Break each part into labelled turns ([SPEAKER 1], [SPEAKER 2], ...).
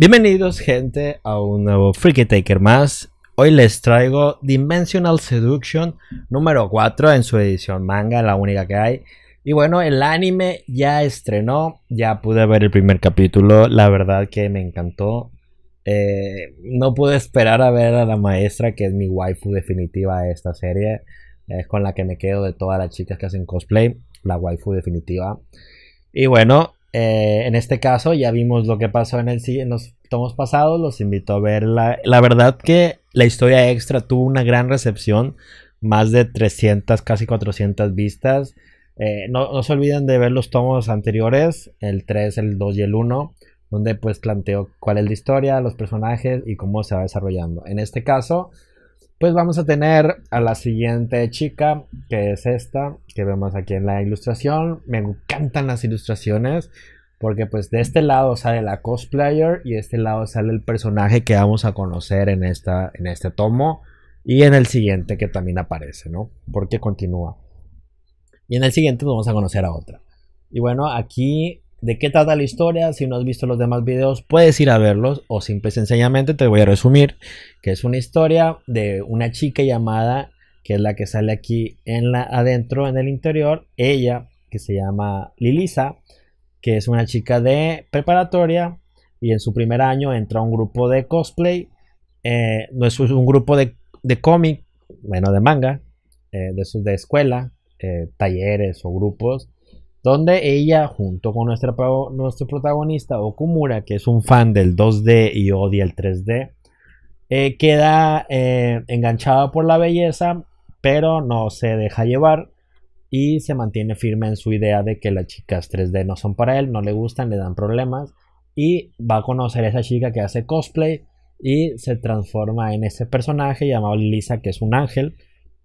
[SPEAKER 1] Bienvenidos gente a un nuevo Freaky Taker más. Hoy les traigo Dimensional Seduction número 4 en su edición manga, la única que hay. Y bueno, el anime ya estrenó, ya pude ver el primer capítulo, la verdad que me encantó. Eh, no pude esperar a ver a la maestra, que es mi waifu definitiva de esta serie. Es con la que me quedo de todas las chicas que hacen cosplay, la waifu definitiva. Y bueno, eh, en este caso ya vimos lo que pasó en, los tomos pasados, los invito a ver. La, verdad que la historia extra tuvo una gran recepción, más de 300, casi 400 vistas. Eh, no, no, se olviden de ver los tomos anteriores, el 3, el 2 y el 1, donde pues planteo cuál es la historia, los personajes y cómo se va desarrollando. En este caso, pues vamos a tener a la siguiente chica, que es esta, que vemos aquí en la ilustración. Me encantan las ilustraciones, porque pues de este lado sale la cosplayer y de este lado sale el personaje que vamos a conocer en, esta, en este tomo y en el siguiente que también aparece, ¿no? Porque continúa. Y en el siguiente pues vamos a conocer a otra. Y bueno, aquí de qué trata la historia. Si no has visto los demás videos, puedes ir a verlos o simple y sencillamente te voy a resumir que es una historia de una chica llamada, que es la que sale aquí en la, adentro, en el interior, ella, que se llama Lilisa, que es una chica de preparatoria y en su primer año entra a un grupo de cosplay. Eh, no es un grupo de, cómic, bueno, de manga, eh, de de escuela, eh, talleres o grupos donde ella junto con nuestro protagonista Okumura, que es un fan del 2D y odia el 3D, eh, queda eh, enganchada por la belleza, pero no se deja llevar y se mantiene firme en su idea de que las chicas 3D no son para él, no le gustan, le dan problemas y va a conocer a esa chica que hace cosplay y se transforma en ese personaje llamado Lisa, que es un ángel,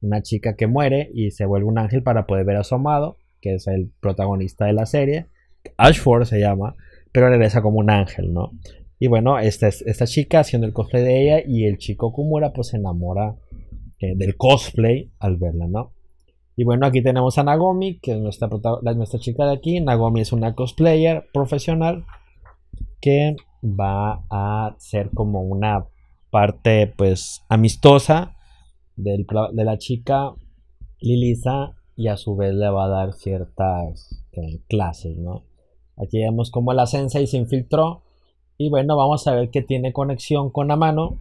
[SPEAKER 1] una chica que muere y se vuelve un ángel para poder ver a que es el protagonista de la serie. Ashford se llama, pero regresa como un ángel, ¿no? Y bueno, esta, esta chica haciendo el cosplay de ella y el chico Kumura pues se enamora eh, del cosplay al verla, ¿no? Y bueno, aquí tenemos a Nagomi, que es nuestra, nuestra chica de aquí. Nagomi es una cosplayer profesional que va a ser como una parte pues amistosa de la chica Lilisa y a su vez le va a dar ciertas eh, clases, ¿no? Aquí vemos cómo la y se infiltró y bueno, vamos a ver que tiene conexión con mano,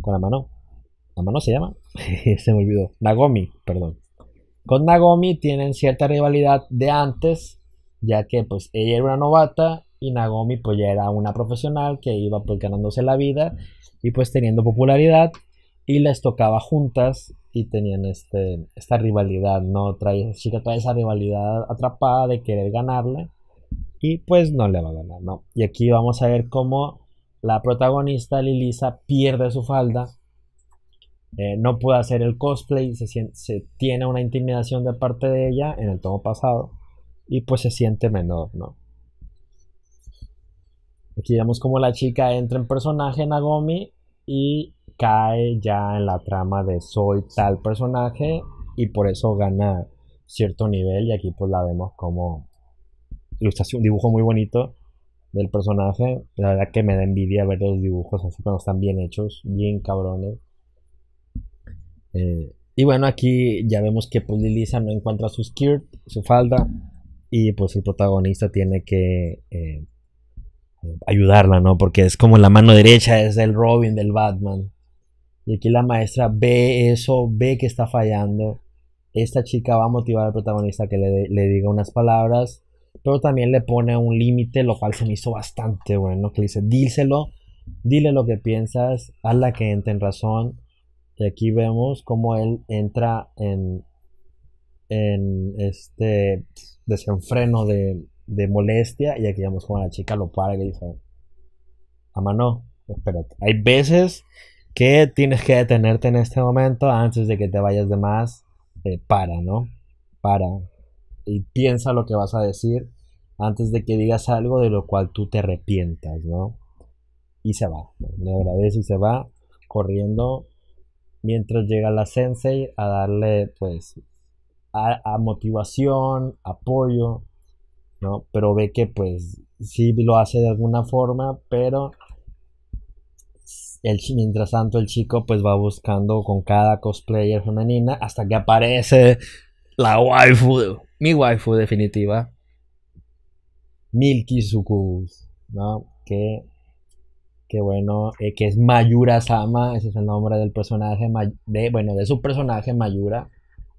[SPEAKER 1] con ¿La mano se llama, se me olvidó, Nagomi, perdón. Con Nagomi tienen cierta rivalidad de antes, ya que pues ella era una novata y Nagomi pues ya era una profesional que iba pues ganándose la vida y pues teniendo popularidad y les tocaba juntas y tenían este, esta rivalidad, ¿no? Trae, chica trae esa rivalidad atrapada de querer ganarle y pues no le va a ganar, ¿no? Y aquí vamos a ver cómo la protagonista Lilisa pierde su falda, eh, no puede hacer el cosplay, se, tiene una intimidación de parte de ella en el tomo pasado y pues se siente menor, ¿no? Aquí vemos como la chica entra en personaje Nagomi y cae ya en la trama de soy tal personaje y por eso gana cierto nivel y aquí pues la vemos como ilustración, dibujo muy bonito del personaje. La verdad que me da envidia ver los dibujos así cuando están bien hechos, bien cabrones. Eh, y bueno, aquí ya vemos que pues Lilisa no encuentra su skirt, su falda, y pues el protagonista tiene que eh, eh, ayudarla, ¿no? Porque es como la mano derecha, es el Robin del Batman. Y aquí la maestra ve eso, ve que está fallando. Esta chica va a motivar al protagonista que le, diga unas palabras, pero también le pone un límite, lo cual se me hizo bastante bueno, que dice, díselo, dile lo que piensas, hazla que entre en razón. Y aquí vemos cómo él entra en, en este desenfreno de, de molestia y aquí vemos como la chica lo para y le dice, ama espérate, hay veces que tienes que detenerte en este momento antes de que te vayas de más. Eh, para, ¿no? Para. Y piensa lo que vas a decir antes de que digas algo de lo cual tú te arrepientas, ¿no? Y se va. Le agradece y se va corriendo mientras llega la sensei a darle, pues, a, a motivación, apoyo, ¿no? Pero ve que, pues, sí lo hace de alguna forma, pero mientras tanto el chico pues va buscando con cada cosplayer femenina hasta que aparece la waifu, mi waifu definitiva, Milky Sucubus, ¿no? Que, bueno, eh, que es Mayura Sama, ese es el nombre del personaje, de, bueno, de su personaje Mayura,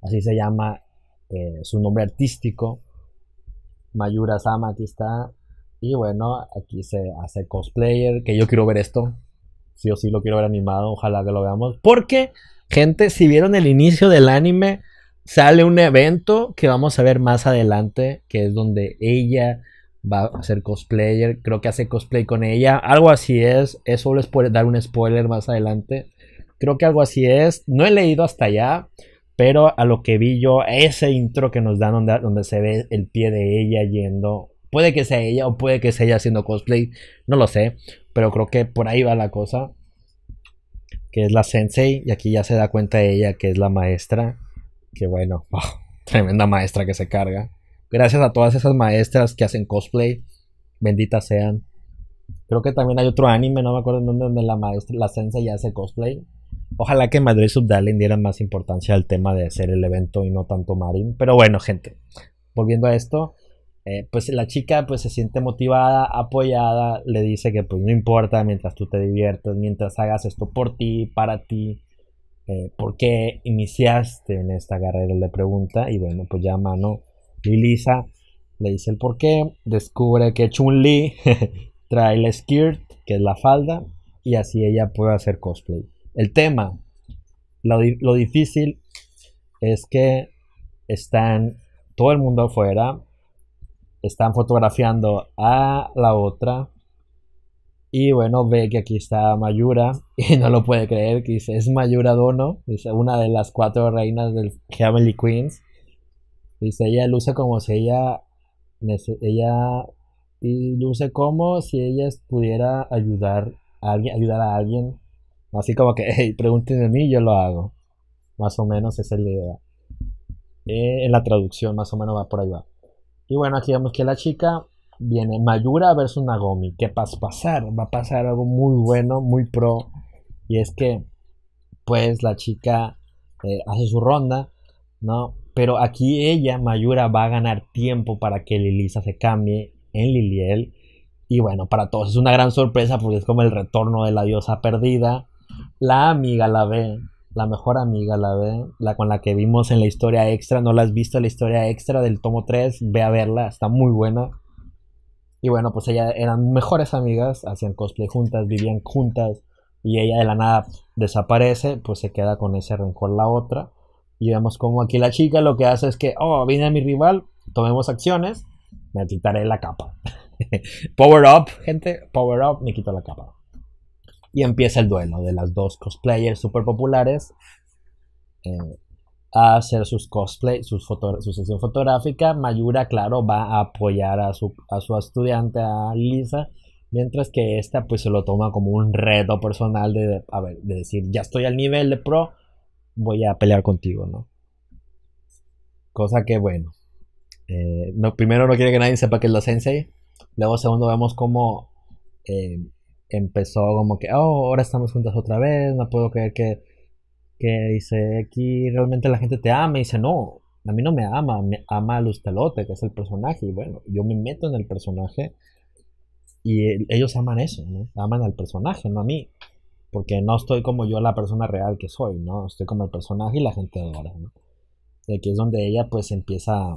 [SPEAKER 1] así se llama eh, su nombre artístico, Mayura Sama, aquí está, y bueno, aquí se hace cosplayer, que yo quiero ver esto, sí o sí lo quiero ver animado, ojalá que lo veamos. Porque, gente, si vieron el inicio del anime, sale un evento que vamos a ver más adelante, que es donde ella va a ser cosplayer, creo que hace cosplay con ella, algo así es, eso les puede dar un spoiler más adelante, creo que algo así es, no he leído hasta allá, pero a lo que vi yo, ese intro que nos dan donde se ve el pie de ella yendo, puede que sea ella o puede que sea ella haciendo cosplay, no lo sé, pero creo que por ahí va la cosa, que es la sensei, y aquí ya se da cuenta de ella que es la maestra, que bueno, tremenda maestra que se carga. Gracias a todas esas maestras que hacen cosplay, benditas sean. Creo que también hay otro anime, no me acuerdo en dónde, donde la maestra, la sensei ya hace cosplay. Ojalá que Madrid Subdalen dieran más importancia al tema de hacer el evento y no tanto Marin. Pero bueno, gente, volviendo a esto, eh, pues la chica pues se siente motivada, apoyada, le dice que pues no importa mientras tú te diviertas, mientras hagas esto por ti, para ti, eh, ¿por qué iniciaste en esta carrera? Le pregunta y bueno, pues ya mano Lilisa le dice el por qué, descubre que Chun-Li trae el skirt, que es la falda, y así ella puede hacer cosplay. El tema, lo, lo difícil es que están todo el mundo afuera, están fotografiando a la otra. Y bueno, ve que aquí está Mayura y no lo puede creer, dice, es Mayura Dono, dice, una de las cuatro reinas del Heavenly Queens. Dice, ella luce como si ella, ella y luce como si ella pudiera ayudar a alguien, ayudar a alguien. Así como que, hey, pregúntenme a mí, yo lo hago. Más o menos esa es la idea. Eh, en la traducción, más o menos va por ahí va. Y bueno, aquí vemos que la chica viene Mayura versus Nagomi. ¿Qué va pasar? Va a pasar algo muy bueno, muy pro. Y es que, pues, la chica eh, hace su ronda, ¿no? Pero aquí ella, Mayura, va a ganar tiempo para que Lilisa se cambie en Liliel. Y bueno, para todos es una gran sorpresa porque es como el retorno de la diosa perdida. La amiga la ve la mejor amiga, la, ve, la con la que vimos en la historia extra. No la has visto, la historia extra del tomo 3, ve a verla, está muy buena. Y bueno, pues ellas eran mejores amigas, hacían cosplay juntas, vivían juntas. Y ella de la nada desaparece, pues se queda con ese rencor la otra. Y vemos como aquí la chica lo que hace es que, oh, viene mi rival, tomemos acciones, me quitaré la capa. power up, gente, power up, me quito la capa. Y empieza el duelo de las dos cosplayers super populares eh, a hacer sus cosplay, sus su sesión fotográfica. Mayura, claro, va a apoyar a su, estudiante, a Lisa, mientras que esta pues se lo toma como un reto personal de, decir, ya estoy al nivel de pro, voy a pelear contigo, ¿no? Cosa que bueno. Eh, primero no quiere que nadie sepa que es la Sensei. Luego, segundo, vemos cómo eh, empezó como que, oh, ahora estamos juntas otra vez, no puedo creer que, que dice, aquí realmente la gente te ama. Y dice, no, a mí no me ama, me ama a lustelote que es el personaje. Y bueno, yo me meto en el personaje y ellos aman eso, Aman al personaje, no a mí. Porque no estoy como yo la persona real que soy, ¿no? Estoy como el personaje y la gente adora, ¿no? Y aquí es donde ella pues empieza...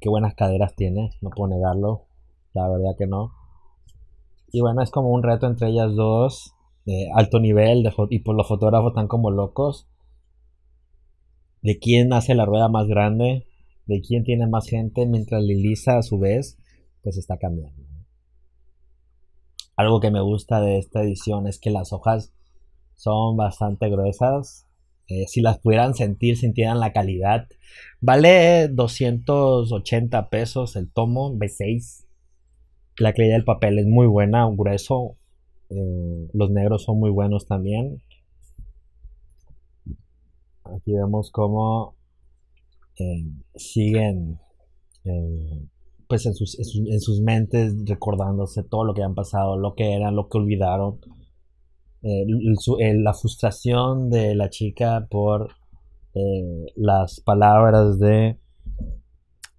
[SPEAKER 1] Qué buenas caderas tiene, no puedo negarlo. La verdad que no y bueno, es como un reto entre ellas dos, de alto nivel, de y por pues los fotógrafos están como locos. De quién hace la rueda más grande, de quién tiene más gente, mientras Lilisa a su vez, pues está cambiando. Algo que me gusta de esta edición es que las hojas son bastante gruesas. Eh, si las pudieran sentir, sintieran la calidad. Vale 280 pesos el tomo B6. La calidad del papel es muy buena, grueso. Mm, los negros son muy buenos también. Aquí vemos cómo eh, siguen eh, pues en sus, mentes recordándose todo lo que han pasado, lo que eran, lo que olvidaron. Eh, la frustración de la chica por las palabras de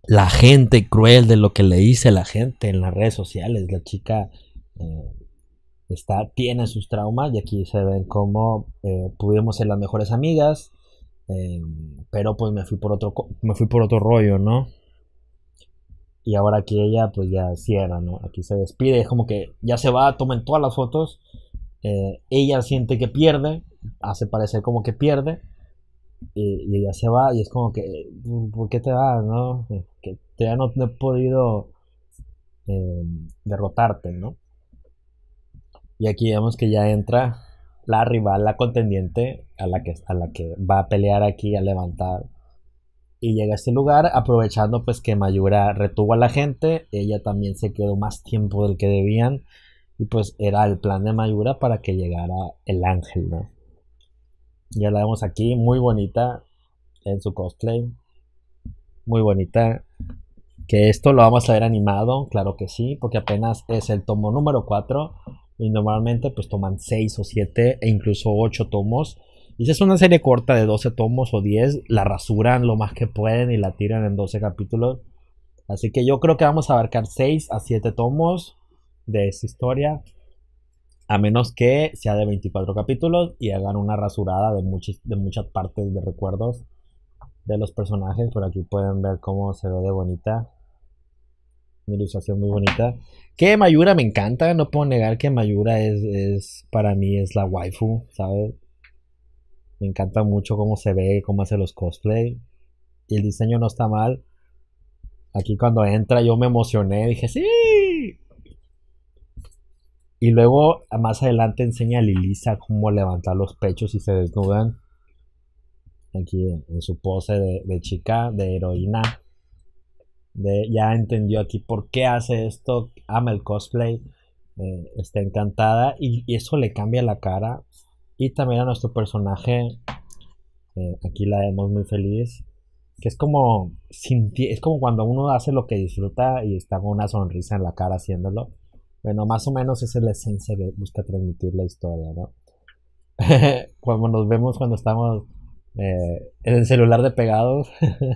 [SPEAKER 1] la gente cruel de lo que le dice la gente en las redes sociales. La chica eh, está, tiene sus traumas y aquí se ven cómo eh, pudimos ser las mejores amigas, eh, pero pues me fui por otro me fui por otro rollo, ¿no? Y ahora aquí ella pues ya cierra, ¿no? Aquí se despide, es como que ya se va, tomen todas las fotos. ella siente que pierde, hace parecer como que pierde. Y, ya ella se va y es como que, pues, ¿por qué te vas, no? que ya no, he podido em, derrotarte, ¿no? Y aquí vemos que ya entra la rival, la contendiente a la que, a la que va a pelear aquí, a levantar. Y llega a este lugar aprovechando pues que Mayura retuvo a la gente, ella también se quedó más tiempo del que debían y pues era el plan de Mayura para que llegara el ángel, ¿no? Ya la vemos aquí, muy bonita en su cosplay, muy bonita, que esto lo vamos a ver animado, claro que sí, porque apenas es el tomo número 4 y normalmente pues toman 6 o 7 e incluso 8 tomos. Y si es una serie corta de 12 tomos o 10, la rasuran lo más que pueden y la tiran en 12 capítulos. Así que yo creo que vamos a abarcar 6 a 7 tomos de esa historia. A menos que sea de 24 capítulos y hagan una rasurada de, muchas, de muchas partes de recuerdos de los personajes. Por aquí pueden ver cómo se ve de bonita una ilustración muy bonita. Que Mayura me encanta, no puedo negar que Mayura es, para mí es la waifu, ¿sabes? Me encanta mucho cómo se ve, cómo hace los cosplay. Y el diseño no está mal. Aquí cuando entra yo me emocioné, dije, sí. Y luego más adelante enseña a Lilisa cómo levantar los pechos y se desnudan. Aquí en su pose de chica, de heroína ya entendió aquí por qué hace esto, ama el cosplay, eh, está encantada y, eso le cambia la cara. Y también a nuestro personaje, eh, aquí la vemos muy feliz, que es como, es como cuando uno hace lo que disfruta y está con una sonrisa en la cara haciéndolo. Bueno, más o menos es la esencia que busca transmitir la historia, ¿no? cuando nos vemos cuando estamos eh, en el celular de pegados.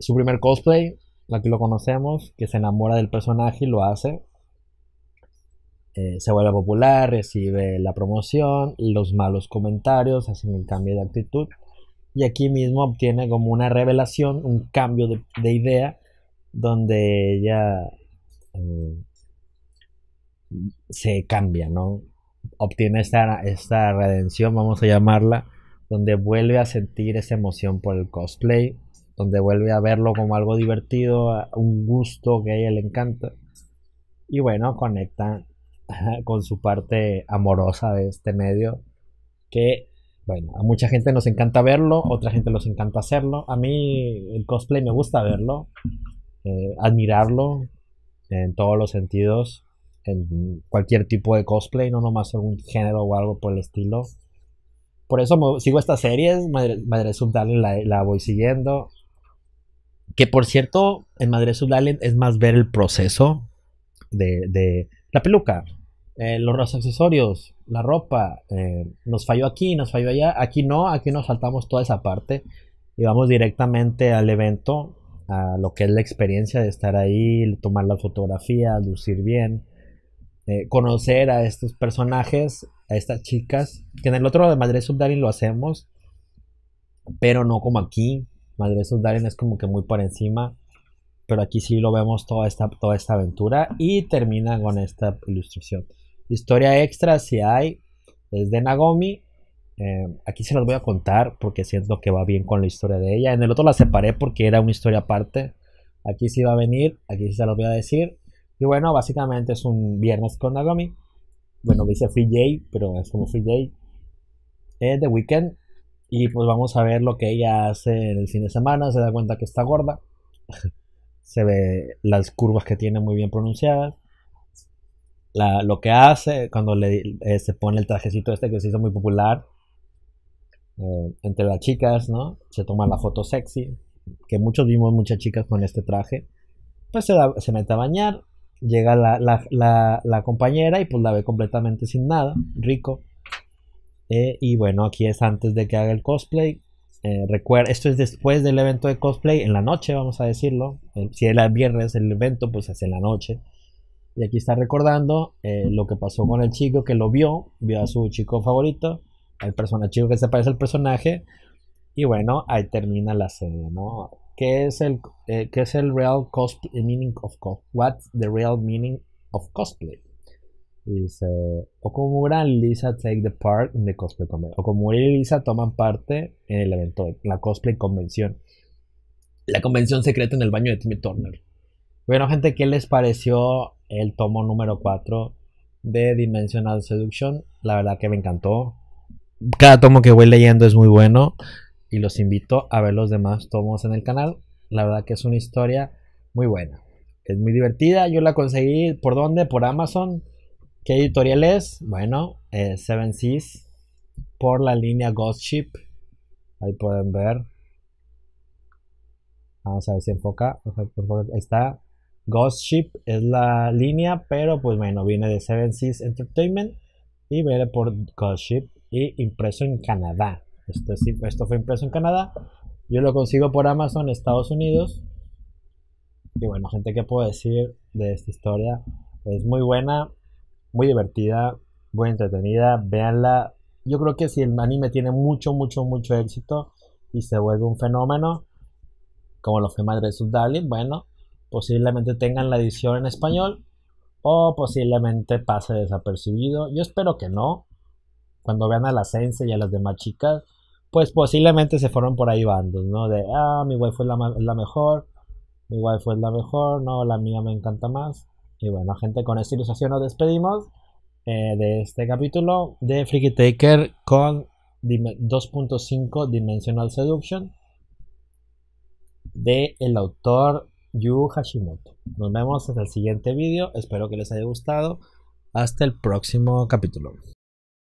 [SPEAKER 1] su primer cosplay, aquí lo conocemos, que se enamora del personaje y lo hace. Eh, se vuelve popular, recibe la promoción, los malos comentarios, hacen el cambio de actitud. Y aquí mismo obtiene como una revelación, un cambio de, idea, donde ella eh, se cambia, ¿no? Obtiene esta, esta redención, vamos a llamarla, donde vuelve a sentir esa emoción por el cosplay, donde vuelve a verlo como algo divertido, un gusto que a ella le encanta. Y bueno, conecta con su parte amorosa de este medio, que, bueno, a mucha gente nos encanta verlo, otra gente nos encanta hacerlo. A mí el cosplay me gusta verlo, eh, admirarlo en todos los sentidos, en cualquier tipo de cosplay, no nomás algún género o algo por el estilo. Por eso sigo estas series, Madre, Madre la voy siguiendo. Que por cierto, en Madrid Sudalen es más ver el proceso de, la peluca, eh, los accesorios, la ropa. Eh, nos falló aquí, nos falló allá. Aquí no, aquí nos saltamos toda esa parte y vamos directamente al evento, a lo que es la experiencia de estar ahí, tomar la fotografía, lucir bien, eh, conocer a estos personajes, a estas chicas, que en el otro de Madrid Subdalen lo hacemos, pero no como aquí, Madre of Darien es como que muy por encima, pero aquí sí lo vemos toda esta, toda esta aventura y termina con esta ilustración. Historia extra, si hay, es de Nagomi. Eh, aquí se los voy a contar porque siento que va bien con la historia de ella. En el otro la separé porque era una historia aparte. Aquí sí va a venir, aquí sí se los voy a decir. Y bueno, básicamente es un viernes con Nagomi. Bueno, dice Free Jay pero es como Free Jay Eh, The Weekend y pues vamos a ver lo que ella hace en el fin de semana. Se da cuenta que está gorda. se ve las curvas que tiene muy bien pronunciadas. lo que hace cuando le, eh, se pone el trajecito este que se hizo muy popular eh, entre las chicas, ¿no? Se toma la foto sexy, que muchos vimos muchas chicas con este traje. Pues se, se mete a bañar, llega la, la, la, compañera y pues la ve completamente sin nada, rico. Eh, y bueno, aquí es antes de que haga el cosplay. Eh, recuerda, esto es después del evento de cosplay, en la noche, vamos a decirlo. si es el viernes el evento, pues es en la noche. Y aquí está recordando eh, lo que pasó con el chico que lo vio, vio a su chico favorito, al personaje que se parece al personaje. Y bueno, ahí termina la serie, ¿no? ¿Qué es el, qué es el real cosplay, meaning of cosplay? What's the real meaning of cosplay? Dice, como y Lisa take the part cosplay y Lisa toman parte en el evento, la cosplay convención. La convención secreta en el baño de Timmy Turner. Bueno, gente, ¿qué les pareció el tomo número 4 de Dimensional Seduction? La verdad que me encantó. Cada tomo que voy leyendo es muy bueno y los invito a ver los demás tomos en el canal. La verdad que es una historia muy buena. Es muy divertida. Yo la conseguí por dónde? Por Amazon ¿Qué editorial es? Bueno, eh, Seven Seas, por la línea Ghost Ship. Ahí pueden ver. Vamos a ver si enfoca. Ahí está. Ghost Ship es la línea, pero pues bueno, viene de Seven Seas Entertainment y viene por Ghost Ship y impreso en Canadá. Esto, esto fue impreso en Canadá. Yo lo consigo por Amazon, Estados Unidos. Y bueno, gente, ¿qué puedo decir de esta historia? Es muy buena muy divertida, muy entretenida, véanla. Yo creo que si el anime tiene mucho, mucho, mucho éxito y se vuelve un fenómeno, como lo fue Madre de bueno, posiblemente tengan la edición en español o posiblemente pase desapercibido. Yo espero que no. Cuando vean a la Sense y a las demás chicas, pues posiblemente se fueron por ahí bandos, ¿no? De, ah, mi wife es la, mejor, mi wife es la mejor, no, la mía me encanta más. Y bueno, gente, con esta ilustración nos despedimos eh, de este capítulo de Freaky Taker con 2.5 Dimensional Seduction de el autor Yu Hashimoto. Nos vemos en el siguiente vídeo. Espero que les haya gustado. Hasta el próximo capítulo.